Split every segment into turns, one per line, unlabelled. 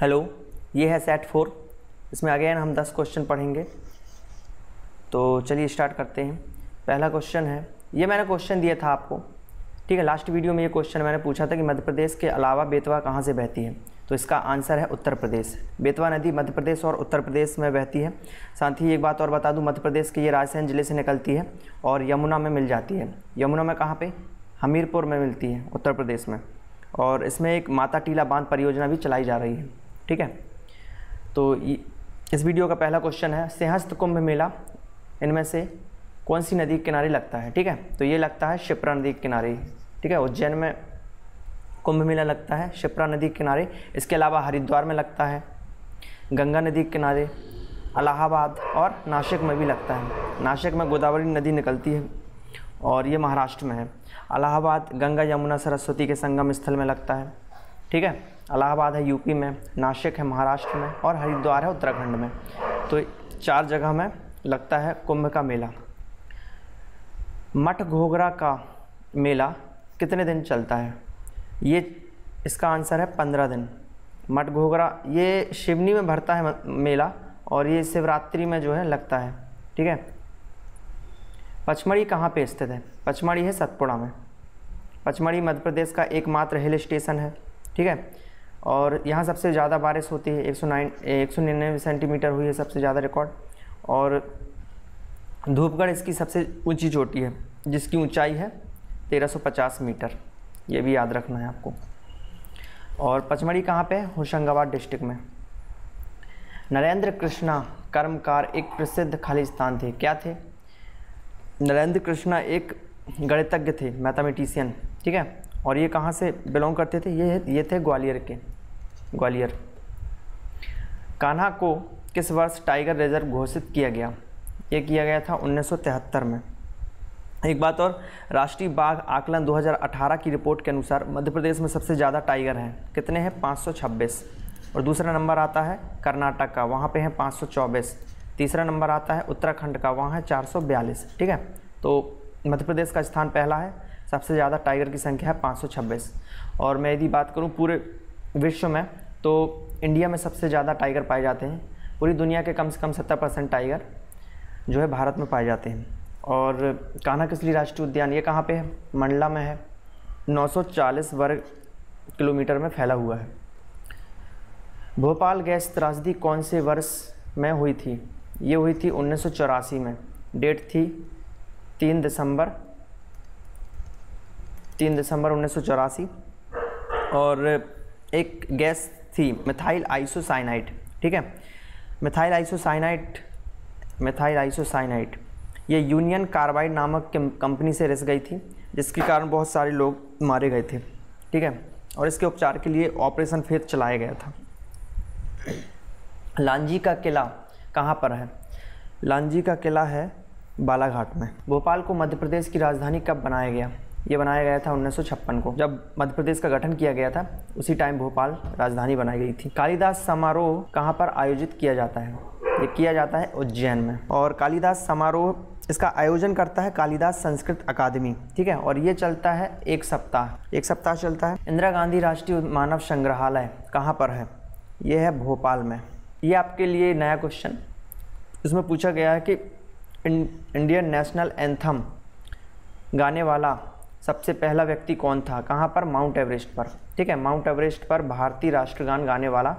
hello ये है set four इसमें अगेन हम दस क्वेश्चन पढ़ेंगे तो चलिए स्टार्ट करते हैं पहला क्वेश्चन है ये मैंने क्वेश्चन दिया था आपको ठीक है लास्ट वीडियो में ये क्वेश्चन मैंने पूछा था कि मध्य प्रदेश के अलावा बेतवा कहाँ से बहती है तो इसका आंसर है उत्तर प्रदेश बेतवा नदी मध्य प्रदेश और उत्तर प्रदेश में बहती है साथ ही एक बात और बता दूँ मध्य प्रदेश के ये रायसेन जिले से निकलती है और यमुना में मिल जाती है यमुना में कहाँ पर हमीरपुर में मिलती है उत्तर प्रदेश में और इसमें एक माता टीला बांध परियोजना भी चलाई जा रही है ठीक है तो इस वीडियो का पहला क्वेश्चन है सिंहस्थ कुंभ मेला इनमें से कौन सी नदी के किनारे लगता है ठीक है तो ये लगता है शिप्रा नदी के किनारे ठीक है उज्जैन में कुंभ मेला लगता है शिप्रा नदी के किनारे इसके अलावा हरिद्वार में लगता है गंगा नदी के किनारे अलाहाबाद और नासिक में भी लगता है नासिक में गोदावरी नदी निकलती है और ये महाराष्ट्र में है अलाहाबाद गंगा यमुना सरस्वती के संगम स्थल में लगता है ठीक है अलाहाबाद है यूपी में नासिक है महाराष्ट्र में और हरिद्वार है उत्तराखंड में तो चार जगह में लगता है कुंभ का मेला मठ घोघरा का मेला कितने दिन चलता है ये इसका आंसर है पंद्रह दिन मठ घोघरा ये शिवनी में भरता है मेला और ये शिवरात्रि में जो है लगता है ठीक है पचमढ़ी कहाँ पे स्थित है पचमढ़ी है सतपुड़ा में पचमढ़ी मध्य प्रदेश का एकमात्र हिल स्टेशन है ठीक है और यहाँ सबसे ज़्यादा बारिश होती है एक सौ नाइन एक सौ निन्यानवे सेंटीमीटर हुई है सबसे ज़्यादा रिकॉर्ड और धूपगढ़ इसकी सबसे ऊंची चोटी है जिसकी ऊंचाई है 1350 मीटर ये भी याद रखना है आपको और पचमढ़ी कहाँ पे है होशंगाबाद डिस्ट्रिक्ट में नरेंद्र कृष्णा कर्मकार एक प्रसिद्ध खालिस्तान थे क्या थे नरेंद्र कृष्णा एक गणितज्ञ थे मैथमेटिशियन ठीक है और ये कहाँ से बिलोंग करते थे ये ये थे ग्वालियर के ग्वालियर कान्हा को किस वर्ष टाइगर रिजर्व घोषित किया गया ये किया गया था उन्नीस में एक बात और राष्ट्रीय बाघ आकलन 2018 की रिपोर्ट के अनुसार मध्य प्रदेश में सबसे ज़्यादा टाइगर हैं कितने हैं 526 और दूसरा नंबर आता है कर्नाटक का वहाँ पे हैं 524 तीसरा नंबर आता है उत्तराखंड का वहाँ है 442 ठीक है तो मध्य प्रदेश का स्थान पहला है सबसे ज़्यादा टाइगर की संख्या है पाँच और मैं यदि बात करूँ पूरे विश्व में तो इंडिया में सबसे ज़्यादा टाइगर पाए जाते हैं पूरी दुनिया के कम से कम सत्तर परसेंट टाइगर जो है भारत में पाए जाते हैं और कान्हा किसली राष्ट्रीय उद्यान ये कहाँ पे है मंडला में है 940 वर्ग किलोमीटर में फैला हुआ है भोपाल गैस त्रासदी कौन से वर्ष में हुई थी ये हुई थी उन्नीस में डेट थी तीन दिसंबर तीन दिसंबर उन्नीस और एक गैस थी मिथाइल आइसोसाइनाइट ठीक है मिथाइल आइसोसाइनाइट मिथाइल आइसोसाइनाइट ये यूनियन कार्बाइड नामक कंपनी से रिस गई थी जिसके कारण बहुत सारे लोग मारे गए थे ठीक है और इसके उपचार के लिए ऑपरेशन फेथ चलाया गया था लांजी का किला कहाँ पर है लांजी का किला है बालाघाट में भोपाल को मध्य प्रदेश की राजधानी कब बनाया गया ये बनाया गया था उन्नीस को जब मध्य प्रदेश का गठन किया गया था उसी टाइम भोपाल राजधानी बनाई गई थी कालिदास समारोह कहाँ पर आयोजित किया जाता है ये किया जाता है उज्जैन में और कालिदास समारोह इसका आयोजन करता है कालिदास संस्कृत अकादमी ठीक है और ये चलता है एक सप्ताह एक सप्ताह चलता है इंदिरा गांधी राष्ट्रीय मानव संग्रहालय कहाँ पर है ये है भोपाल में ये आपके लिए नया क्वेश्चन इसमें पूछा गया है कि इंडियन नेशनल एंथम गाने वाला सबसे पहला व्यक्ति कौन था कहाँ पर माउंट एवरेस्ट पर ठीक है माउंट एवरेस्ट पर भारतीय राष्ट्रगान गाने वाला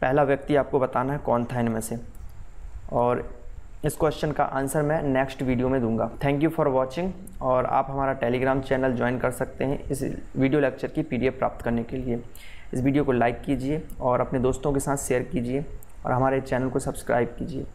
पहला व्यक्ति आपको बताना है कौन था इनमें से और इस क्वेश्चन का आंसर मैं नेक्स्ट वीडियो में दूंगा थैंक यू फॉर वॉचिंग और आप हमारा टेलीग्राम चैनल ज्वाइन कर सकते हैं इस वीडियो लेक्चर की पी प्राप्त करने के लिए इस वीडियो को लाइक कीजिए और अपने दोस्तों के साथ शेयर कीजिए और हमारे चैनल को सब्सक्राइब कीजिए